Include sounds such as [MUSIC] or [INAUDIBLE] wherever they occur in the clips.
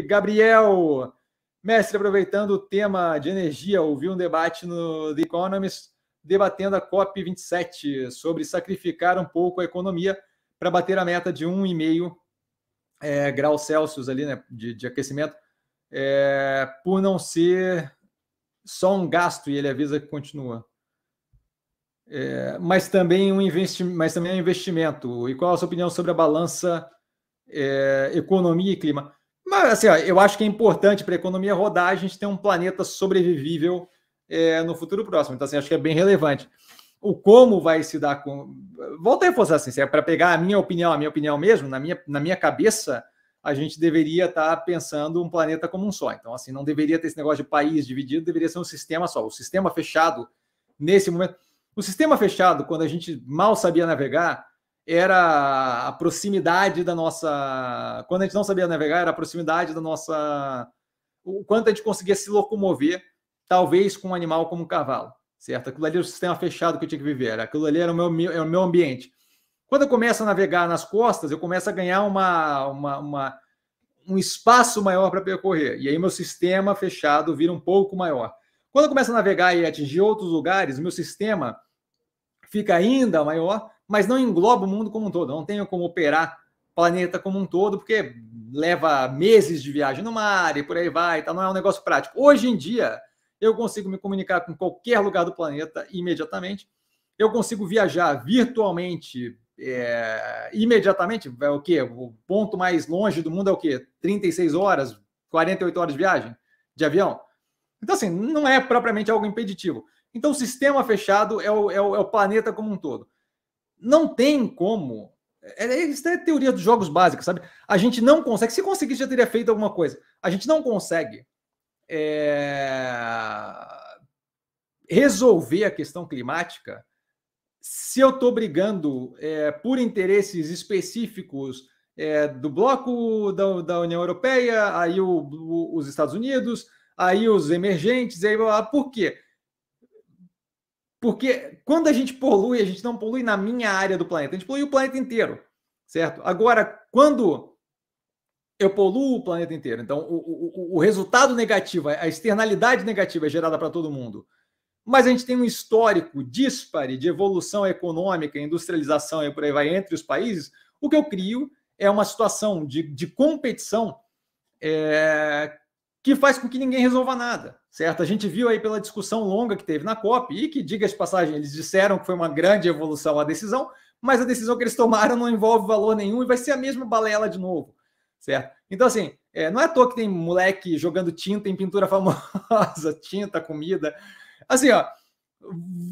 Gabriel, mestre, aproveitando o tema de energia, ouvi um debate no The Economist debatendo a COP27 sobre sacrificar um pouco a economia para bater a meta de 1,5 é, graus Celsius ali, né, de, de aquecimento, é, por não ser só um gasto, e ele avisa que continua. É, mas, também um investi mas também é um investimento. E qual a sua opinião sobre a balança é, economia e clima? Mas assim, ó, eu acho que é importante para a economia rodar a gente ter um planeta sobrevivível é, no futuro próximo. Então, assim, acho que é bem relevante. O como vai se dar com. Volta a reforçar assim, é para pegar a minha opinião, a minha opinião mesmo, na minha, na minha cabeça, a gente deveria estar tá pensando um planeta como um só. Então, assim, não deveria ter esse negócio de país dividido, deveria ser um sistema só. O sistema fechado, nesse momento. O sistema fechado, quando a gente mal sabia navegar, era a proximidade da nossa. Quando a gente não sabia navegar, era a proximidade da nossa. O quanto a gente conseguia se locomover, talvez com um animal como um cavalo, certo? Aquilo ali era o sistema fechado que eu tinha que viver, aquilo ali era o meu, era é o meu ambiente. Quando eu começo a navegar nas costas, eu começo a ganhar uma, uma, uma um espaço maior para percorrer, e aí meu sistema fechado vira um pouco maior. Quando eu começo a navegar e atingir outros lugares, meu sistema fica ainda maior mas não engloba o mundo como um todo. Não tenho como operar planeta como um todo, porque leva meses de viagem no mar e por aí vai, então não é um negócio prático. Hoje em dia, eu consigo me comunicar com qualquer lugar do planeta imediatamente. Eu consigo viajar virtualmente é, imediatamente. É o quê? O ponto mais longe do mundo é o quê? 36 horas, 48 horas de viagem de avião. Então, assim, não é propriamente algo impeditivo. Então, o sistema fechado é o, é o, é o planeta como um todo não tem como. É, é, isso é teoria dos jogos básicos, sabe? A gente não consegue. Se conseguisse, já teria feito alguma coisa. A gente não consegue é, resolver a questão climática se eu estou brigando é, por interesses específicos é, do bloco da, da, União Europeia, aí o, o, os Estados Unidos, aí os emergentes, aí por quê? Porque quando a gente polui, a gente não polui na minha área do planeta, a gente polui o planeta inteiro, certo? Agora, quando eu poluo o planeta inteiro, então o, o, o resultado negativo, a externalidade negativa é gerada para todo mundo. Mas a gente tem um histórico dispare de evolução econômica, industrialização e por aí vai entre os países. O que eu crio é uma situação de, de competição é, que faz com que ninguém resolva nada, certo? A gente viu aí pela discussão longa que teve na COP e que, diga de passagem, eles disseram que foi uma grande evolução a decisão, mas a decisão que eles tomaram não envolve valor nenhum e vai ser a mesma balela de novo, certo? Então, assim, é, não é à toa que tem moleque jogando tinta em pintura [LAUGHS] famosa, tinta, comida. Assim, ó,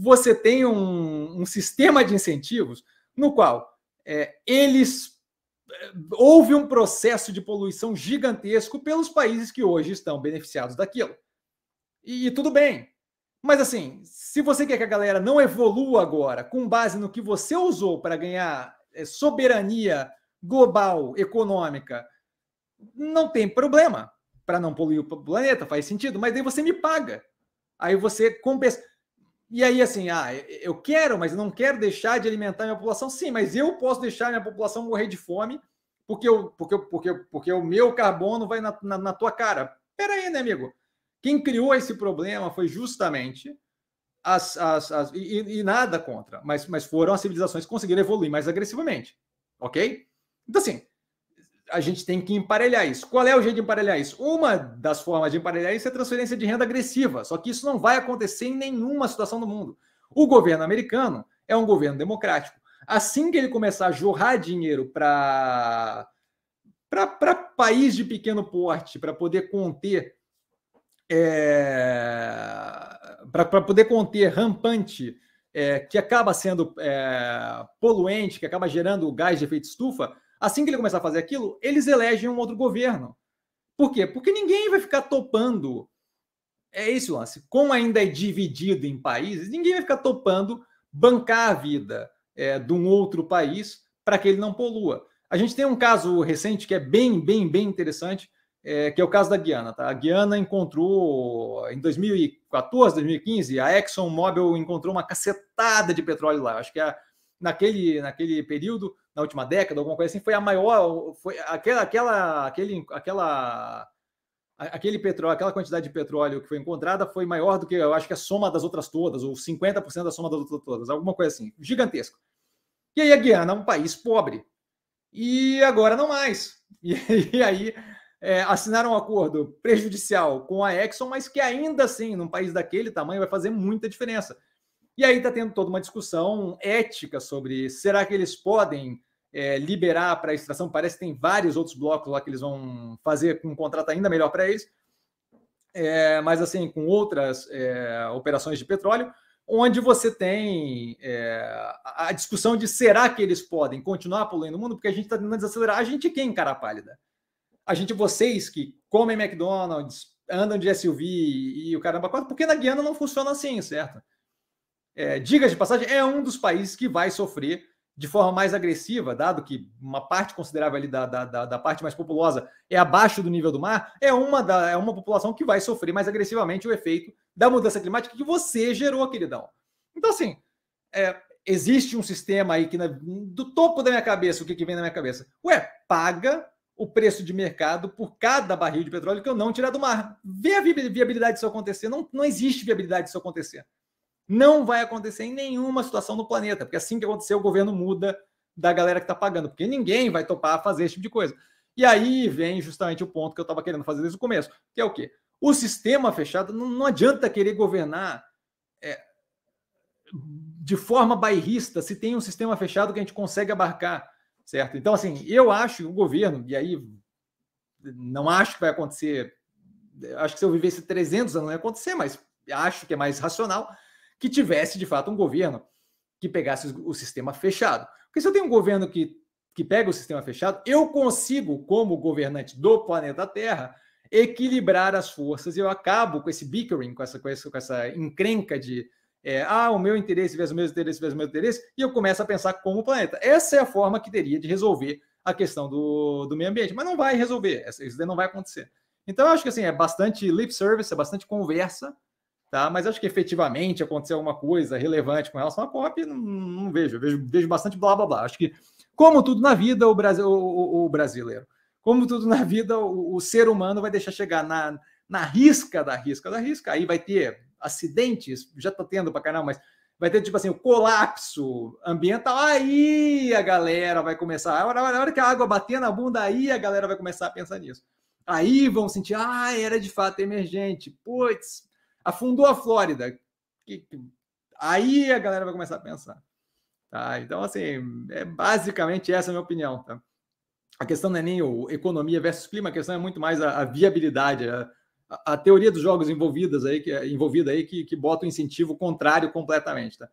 você tem um, um sistema de incentivos no qual é, eles houve um processo de poluição gigantesco pelos países que hoje estão beneficiados daquilo. E, e, tudo bem. Mas assim, se você quer que a galera não evolua agora com base no que você usou para ganhar é, soberania global econômica, não tem problema. Para não poluir o planeta, faz sentido, mas daí você me paga. Aí você compensa. E aí, assim, ah, eu quero, mas não quero deixar de alimentar minha população. Sim, mas eu posso deixar minha população morrer de fome porque, eu, porque, porque, porque o meu carbono vai na, na, na tua cara. Pera aí, né, amigo? Quem criou esse problema foi justamente as. as, as e, e, nada contra, mas, mas foram as civilizações que conseguiram evoluir mais agressivamente. Ok? Então, assim, a gente tem que emparelhar isso. Qual é o jeito de emparelhar isso? Uma das formas de emparelhar isso é transferência de renda agressiva. Só que isso não vai acontecer em nenhuma situação do mundo. O governo americano é um governo democrático. Assim que ele começar a jorrar dinheiro para para país de pequeno porte, para poder conter é, para poder conter rampante é, que acaba sendo é, poluente, que acaba gerando gás de efeito estufa, Assim que ele começar a fazer aquilo, eles elegem um outro governo. Por quê? Porque ninguém vai ficar topando. É esse o lance. Como ainda é dividido em países, ninguém vai ficar topando bancar a vida é, de um outro país para que ele não polua. A gente tem um caso recente que é bem, bem, bem interessante, é, que é o caso da Guiana. Tá? A Guiana encontrou, em 2014, 2015, a ExxonMobil encontrou uma cacetada de petróleo lá. Acho que é naquele, naquele período na última década, alguma coisa assim, foi a maior, foi aquela, aquela, aquele, aquela, aquele petróleo, aquela quantidade de petróleo que foi encontrada foi maior do que eu acho que a soma das outras todas, ou 50% da soma das outras todas, alguma coisa assim, gigantesco. E aí a Guiana é um país pobre. E agora não mais. [LAUGHS] E, aí é, assinaram um acordo prejudicial com a Exxon, mas que ainda assim, num país daquele tamanho, vai fazer muita diferença. E aí está tendo toda uma discussão ética sobre será que eles podem é, liberar para extração. Parece que tem vários outros blocos lá que eles vão fazer com um contrato ainda melhor para eles, é, mas assim, com outras é, operações de petróleo, onde você tem é, a discussão de será que eles podem continuar poluindo o mundo, porque a gente está tentando desacelerar. A gente é quem, cara pálida? A gente, vocês que comem McDonald's, andam de SUV e o caramba, quatro, porque na Guiana não funciona assim, certo? é, diga de passagem, é um dos países que vai sofrer de forma mais agressiva, dado que uma parte considerável ali da, da, da, da parte mais populosa é abaixo do nível do mar, é uma, da, é uma população que vai sofrer mais agressivamente o efeito da mudança climática que você gerou, queridão. Então, assim, é, existe um sistema aí que na, do topo da minha cabeça, o que, que vem na minha cabeça? Ué, paga o preço de mercado por cada barril de petróleo que eu não tirar do mar. Vê a viabilidade disso acontecer. Não, não existe viabilidade disso acontecer. Não vai acontecer em nenhuma situação no planeta, porque assim que acontecer, o governo muda da galera que está pagando, porque ninguém vai topar fazer esse tipo de coisa. E aí vem justamente o ponto que eu estava querendo fazer desde o começo, que é o quê? O sistema fechado não, não adianta querer governar é, de forma bairrista se tem um sistema fechado que a gente consegue abarcar, certo? Então, assim, eu acho o governo, e aí não acho que vai acontecer, acho que se eu vivesse 300 anos não ia acontecer, mas acho que é mais racional que tivesse de fato um governo que pegasse o sistema fechado. Porque se eu tenho um governo que, que pega o sistema fechado, eu consigo, como governante do planeta Terra, equilibrar as forças e eu acabo com esse bickering, com essa, com essa, com essa encrenca de é, ah, o meu interesse versus o meu interesse versus o meu interesse, e eu começo a pensar como o planeta. Essa é a forma que teria de resolver a questão do, do meio ambiente, mas não vai resolver, isso não vai acontecer. Então, eu acho que assim, é bastante lip service, é bastante conversa, Tá? Mas acho que efetivamente aconteceu alguma coisa relevante com relação à COP, não, não vejo. vejo. Vejo bastante blá blá blá. Acho que, como tudo na vida, o, Brasil, o, o, o brasileiro, como tudo na vida, o, o, ser humano vai deixar chegar na, na risca da risca da risca. Aí vai ter acidentes, já está tendo para canal mas vai ter tipo assim, o colapso ambiental. Aí a galera vai começar. A hora, a hora que a água bater na bunda, aí a galera vai começar a pensar nisso. Aí vão sentir, ah, era de fato emergente. Puts, Afundou a Flórida. Aí a galera vai começar a pensar. Tá? Então, assim, é basicamente essa a minha opinião. Tá? A questão não é nem o economia versus clima, a questão é muito mais a, a viabilidade, a, a, teoria dos jogos envolvidas aí, que, é, envolvida aí, que, que bota o um incentivo contrário completamente. Tá?